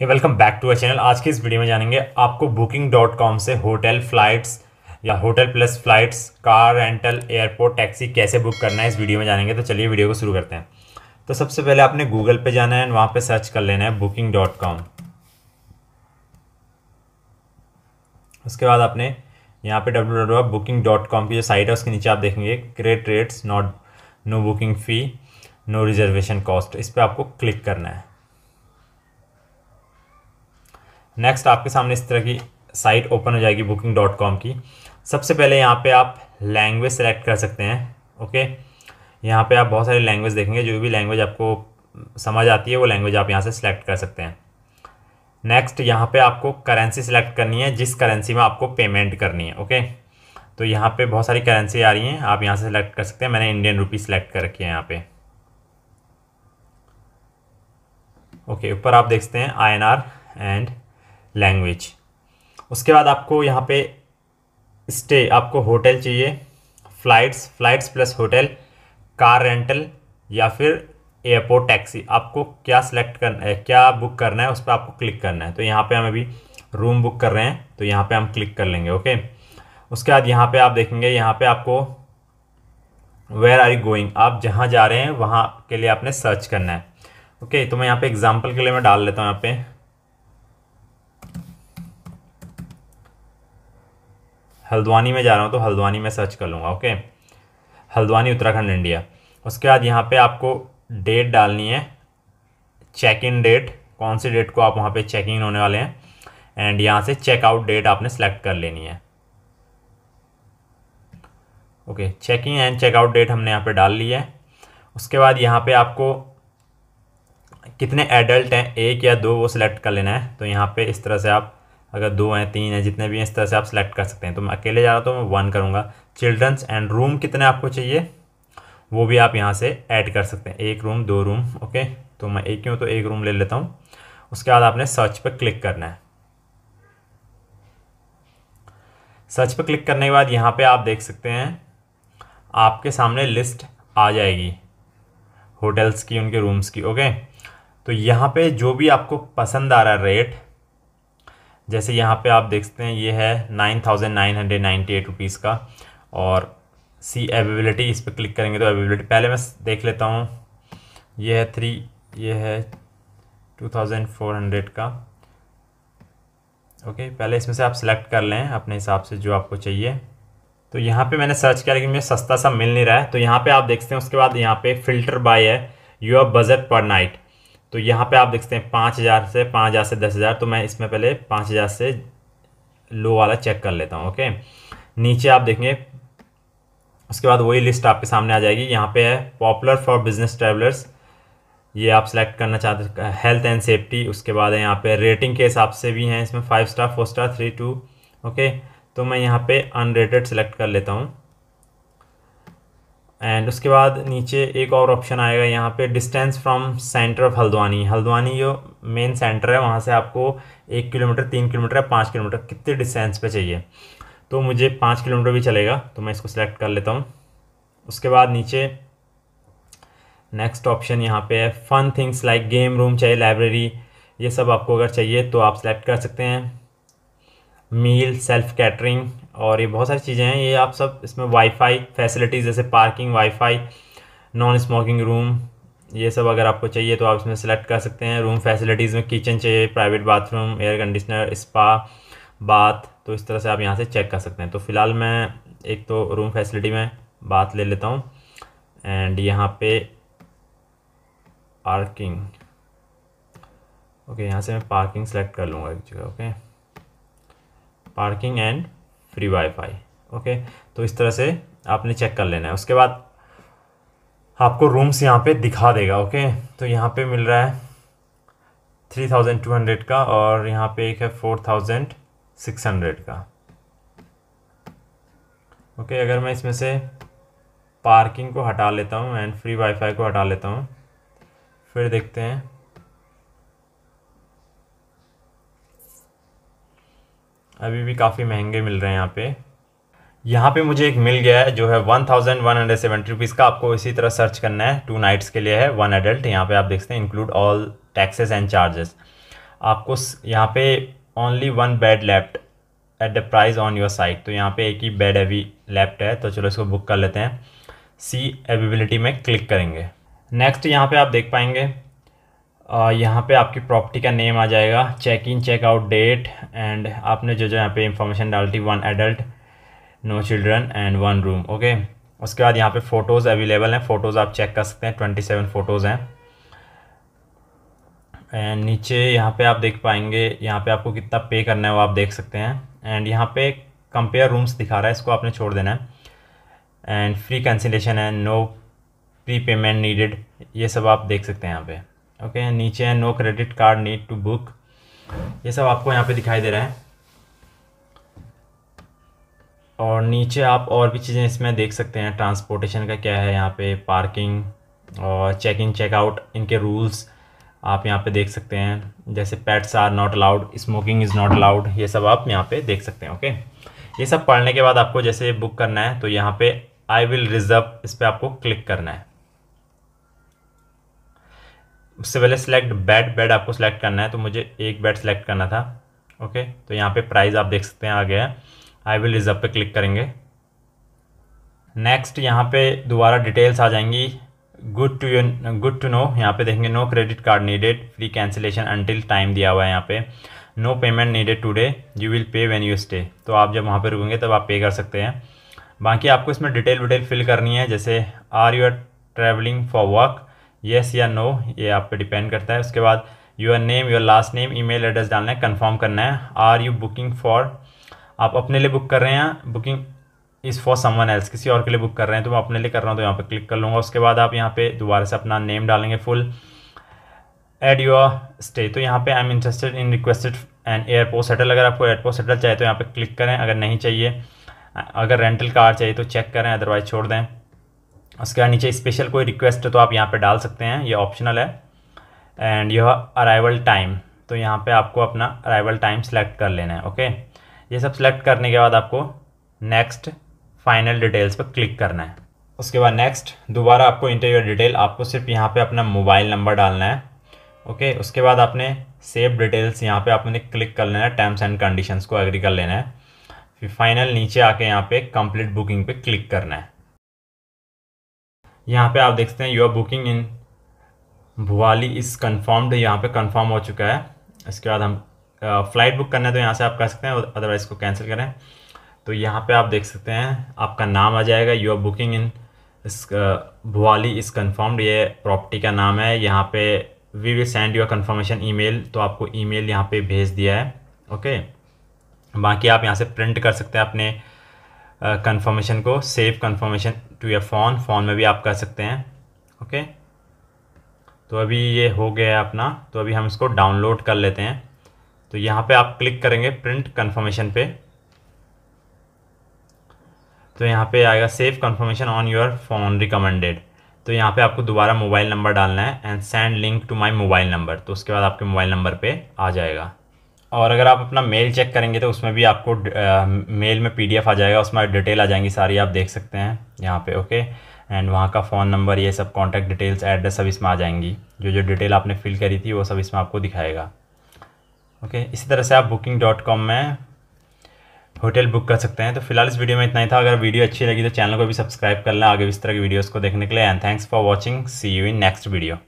hey welcome back to our channel आज के इस वीडियो में जानेंगे आपको बुकिंग डॉट कॉम से होटल फ्लाइट्स या hotel plus flights car rental airport taxi कैसे बुक करना है इस वीडियो में जानेंगे तो चलिए वीडियो को शुरू करते हैं तो सबसे पहले आपने गूगल पे जाना है एंड वहाँ पे सर्च कर लेना है बुकिंग डॉट कॉम उसके बाद आपने यहाँ पे W W booking dot com की जो साइट है उसके नीचे आप देखेंगे great rates not no booking fee no reservation cost इस पर आपको क्लिक करना है नेक्स्ट आपके सामने इस तरह की साइट ओपन हो जाएगी बुकिंग डॉट कॉम की सबसे पहले यहाँ पे आप लैंग्वेज सेलेक्ट कर सकते हैं ओके यहाँ पे आप बहुत सारी लैंग्वेज देखेंगे जो भी लैंग्वेज आपको समझ आती है वो लैंग्वेज आप यहाँ से सिलेक्ट कर सकते हैं नेक्स्ट यहाँ पे आपको करेंसी सेलेक्ट करनी है जिस करेंसी में आपको पेमेंट करनी है ओके तो यहाँ पे बहुत सारी करेंसी आ रही हैं आप यहाँ से सिलेक्ट कर सकते हैं मैंने इंडियन रुपी सिलेक्ट कर रखी है यहाँ पे ओके ऊपर आप देखते हैं I N R and language उसके बाद आपको यहाँ पे स्टे आपको होटल चाहिए flights flights plus hotel car rental या फिर एयरपोर्ट टैक्सी आपको क्या सिलेक्ट करना है क्या बुक करना है उस पर आपको क्लिक करना है तो यहाँ पे हम अभी रूम बुक कर रहे हैं तो यहाँ पे हम क्लिक कर लेंगे ओके उसके बाद यहाँ पे आप देखेंगे यहाँ पे आपको वेयर आर यू गोइंग आप जहाँ जा रहे हैं वहाँ के लिए आपने सर्च करना है ओके तो मैं यहाँ पे एग्जाम्पल के लिए मैं डाल लेता हूँ यहाँ पे हल्द्वानी में जा रहा हूँ तो हल्द्वानी में सर्च कर लूँगा ओके हल्द्वानी उत्तराखंड इंडिया उसके बाद यहाँ पे आपको डेट डालनी है चेक इन डेट कौन सी डेट को आप वहाँ पे चेक इन होने वाले हैं एंड यहाँ से चेकआउट डेट आपने सेलेक्ट कर लेनी है okay check in and checkout date हमने यहाँ पे डाल ली है उसके बाद यहाँ पे आपको कितने एडल्ट हैं एक या दो वो सिलेक्ट कर लेना है तो यहाँ पे इस तरह से आप अगर दो हैं तीन हैं जितने भी हैं इस तरह से आप सेलेक्ट कर सकते हैं तो मैं अकेले जा रहा तो मैं वन करूँगा चिल्ड्रंस एंड रूम कितने आपको चाहिए वो भी आप यहाँ से ऐड कर सकते हैं एक रूम दो रूम ओके तो मैं एक ही हूँ तो एक रूम ले लेता हूँ उसके बाद आपने सर्च पर क्लिक करना है सर्च पर क्लिक करने के बाद यहाँ पर आप देख सकते हैं आपके सामने लिस्ट आ जाएगी होटल्स की उनके रूम्स की ओके तो यहाँ पे जो भी आपको पसंद आ रहा है रेट जैसे यहाँ पे आप देखते हैं ये है nine thousand nine hundred ninety eight rupees का और सी एवेबिलिटी इस पर क्लिक करेंगे तो अवेबिलिटी पहले मैं देख लेता हूँ ये है थ्री ये है टू थाउजेंड फोर हंड्रेड का ओके पहले इसमें से आप सिलेक्ट कर लें अपने हिसाब से जो आपको चाहिए तो यहाँ पे मैंने सर्च किया लेकिन मुझे सस्ता सा मिल नहीं रहा है तो यहाँ पे आप देखते हैं उसके बाद यहाँ पे फ़िल्टर बाय है योर बजट पर नाइट तो यहाँ पे आप देखते हैं पाँच हज़ार से पाँच हज़ार से दस हज़ार तो मैं इसमें पहले पाँच हज़ार से लो वाला चेक कर लेता हूँ ओके नीचे आप देखेंगे उसके बाद वही लिस्ट आपके सामने आ जाएगी यहाँ पे है पॉपुलर फॉर बिजनेस ट्रेवलर्स ये आप सेलेक्ट करना चाहते हैं हेल्थ एंड सेफ्टी उसके बाद है यहाँ पे रेटिंग के हिसाब से भी हैं इसमें five star four star three two okay तो मैं यहाँ पे अनरेटेड सेलेक्ट कर लेता हूँ एंड उसके बाद नीचे एक और ऑप्शन आएगा यहाँ पे distance from centre of Haldwani Haldwani जो मेन सेंटर है वहाँ से आपको एक किलोमीटर तीन किलोमीटर या पाँच किलोमीटर कितने डिस्टेंस पे चाहिए तो मुझे पाँच किलोमीटर भी चलेगा तो मैं इसको सिलेक्ट कर लेता हूँ उसके बाद नीचे नेक्स्ट ऑप्शन यहाँ पे है fun things like game room चाहिए लाइब्रेरी ये सब आपको अगर चाहिए तो आप सेलेक्ट कर सकते हैं मील सेल्फ कैटरिंग और ये बहुत सारी चीज़ें हैं ये आप सब इसमें वाईफाई फैसिलिटीज़ जैसे parking wifi non smoking room ये सब अगर आपको चाहिए तो आप इसमें सेलेक्ट कर सकते हैं रूम फैसिलिटीज़ में किचन चाहिए private bathroom air conditioner spa bath तो इस तरह से आप यहाँ से चेक कर सकते हैं तो फ़िलहाल मैं एक तो रूम फैसिलिटी में बात ले लेता हूँ एंड यहाँ पे पार्किंग ओके यहाँ से मैं पार्किंग सेलेक्ट कर लूँगा एक जगह okay parking and free wifi okay तो इस तरह से आपने चेक कर लेना है उसके बाद आपको रूम्स यहाँ पे दिखा देगा ओके तो यहाँ पे मिल रहा है थ्री थाउजेंड टू हंड्रेड का और यहाँ पे एक है फोर थाउजेंड सिक्स हंड्रेड का ओके अगर मैं इसमें से पार्किंग को हटा लेता हूँ एंड फ्री वाईफाई को हटा लेता हूँ फिर देखते हैं अभी भी काफ़ी महंगे मिल रहे हैं यहाँ पे यहाँ पे मुझे एक मिल गया है जो है one thousand one hundred seventy rupees का आपको इसी तरह सर्च करना है टू नाइट्स के लिए है वन एडल्ट यहाँ पे आप देखते हैं include all taxes and charges आपको यहाँ पे only one bed left at the price on your site तो यहाँ पे एक ही बेड अभी लेफ्ट है तो चलो इसको बुक कर लेते हैं सी एवेबिलिटी में क्लिक करेंगे नेक्स्ट यहाँ पर आप देख पाएंगे यहाँ पे आपकी प्रॉपर्टी का नेम आ जाएगा check in check out date and आपने जो जो यहाँ पे इंफॉर्मेशन डाली थी one adult no children and one room okay उसके बाद यहाँ पे फ़ोटोज़ अवेलेबल हैं फ़ोटोज़ आप चेक कर सकते हैं ट्वेंटी सेवन फ़ोटोज़ हैं एंड नीचे यहाँ पे आप देख पाएंगे यहाँ पे आपको कितना पे करना है वो आप देख सकते हैं एंड यहाँ पे कंपेयर रूम्स दिखा रहा है इसको आपने छोड़ देना है एंड फ्री कैंसिलेशन है नो प्री पेमेंट नीडेड ये सब आप देख सकते हैं यहाँ पर ओके okay, नीचे है no credit card need to book ये सब आपको यहाँ पे दिखाई दे रहा है और नीचे आप और भी चीज़ें इसमें देख सकते हैं ट्रांसपोर्टेशन का क्या है यहाँ पे पार्किंग और चेक इन चेकआउट इनके रूल्स आप यहाँ पे देख सकते हैं जैसे pets are not allowed smoking is not allowed ये सब आप यहाँ पे देख सकते हैं ओके ये सब पढ़ने के बाद आपको जैसे बुक करना है तो यहाँ पे आई विल रिज़र्व इस पर आपको क्लिक करना है उससे पहले सेलेक्ट बेड बेड आपको सेलेक्ट करना है तो मुझे एक बेड सेलेक्ट करना था ओके तो यहाँ पे प्राइस आप देख सकते हैं आ गया है आई विल रिजर्व पे क्लिक करेंगे नेक्स्ट यहाँ पे दोबारा डिटेल्स आ जाएंगी good to you good to know यहाँ पे देखेंगे no credit card needed free cancellation until time दिया हुआ है यहाँ पे no payment needed today you will pay when you stay तो आप जब वहाँ पे रुकेंगे तब आप पे कर सकते हैं बाकी आपको इसमें डिटेल विटेल फिल करनी है जैसे are you are travelling for work yes या नो ये आप पे डिपेंड करता है उसके बाद your name your last name email address डालना है कंफर्म करना है आर यू बुकिंग फॉर आप अपने लिए बुक कर रहे हैं booking is for someone else किसी और के लिए बुक कर रहे हैं तो मैं अपने लिए कर रहा हूँ तो यहाँ पर क्लिक कर लूँगा उसके बाद आप यहाँ पे दोबारा से अपना नेम डालेंगे फुल एड योर स्टे तो यहाँ पे I am interested in requested and airport shuttle अगर आपको एयरपोर्ट सेटल चाहिए तो यहाँ पे क्लिक करें अगर नहीं चाहिए अगर रेंटल कार चाहिए तो चेक करें अदरवाइज छोड़ दें उसके बाद नीचे स्पेशल कोई रिक्वेस्ट है तो आप यहाँ पे डाल सकते हैं ये ऑप्शनल है एंड यह अराइवल टाइम तो यहाँ पे आपको अपना अराइवल टाइम सेलेक्ट कर लेना है ओके ये सब सेलेक्ट करने के बाद आपको नेक्स्ट फाइनल डिटेल्स पर क्लिक करना है उसके बाद नेक्स्ट दोबारा आपको इंटरव्यू डिटेल आपको सिर्फ यहाँ पर अपना मोबाइल नंबर डालना है ओके उसके बाद आपने सेव डिटेल्स यहाँ पर आपने क्लिक कर लेना है टर्म्स एंड कंडीशंस को एग्री कर लेना है फिर फाइनल नीचे आके यहाँ पे कंप्लीट बुकिंग पे क्लिक करना है यहाँ पे आप देखते हैं your booking in Bhowali is confirmed यहाँ पे कन्फर्म हो चुका है इसके बाद हम फ़्लाइट बुक करना है तो यहाँ से आप कर सकते हैं अदरवाइज़ को कैंसिल करें तो यहाँ पे आप देख सकते हैं आपका नाम आ जाएगा योर बुकिंग इन इस भुवाली इज़ कन्फर्म्ड ये प्रॉपर्टी का नाम है यहाँ पे we will send your confirmation mail तो आपको ई मेल यहाँ पर भेज दिया है ओके बाकी आप यहाँ से प्रिंट कर सकते हैं अपने कन्फर्मेशन को सेव कन्फर्मेशन टू या फ़ोन फ़ोन में भी आप कर सकते हैं ओके तो अभी ये हो गया है अपना तो अभी हम इसको डाउनलोड कर लेते हैं तो यहाँ पे आप क्लिक करेंगे प्रिंट कन्फर्मेशन पे तो यहाँ पे आएगा save confirmation on your phone recommended तो यहाँ पे आपको दोबारा मोबाइल नंबर डालना है and send link to my mobile number तो उसके बाद आपके मोबाइल नंबर पे आ जाएगा और अगर आप अपना मेल चेक करेंगे तो उसमें भी आपको मेल में पीडीएफ आ जाएगा उसमें डिटेल आ जाएंगी सारी आप देख सकते हैं यहाँ पे ओके एंड वहाँ का फ़ोन नंबर ये सब कॉन्टैक्ट डिटेल्स एड्रेस सब इसमें आ जाएंगी जो जो डिटेल आपने फिल करी थी वो सब इसमें आपको दिखाएगा ओके इसी तरह से आप बुकिंग डॉट कॉम में होटल बुक कर सकते हैं तो फिलहाल इस वीडियो में इतना ही था अगर वीडियो अच्छी लगी तो चैनल को भी सब्सक्राइब कर लें आगे भी इस तरह की वीडियोज़ को देखने के लिए and thanks for watching see you in next video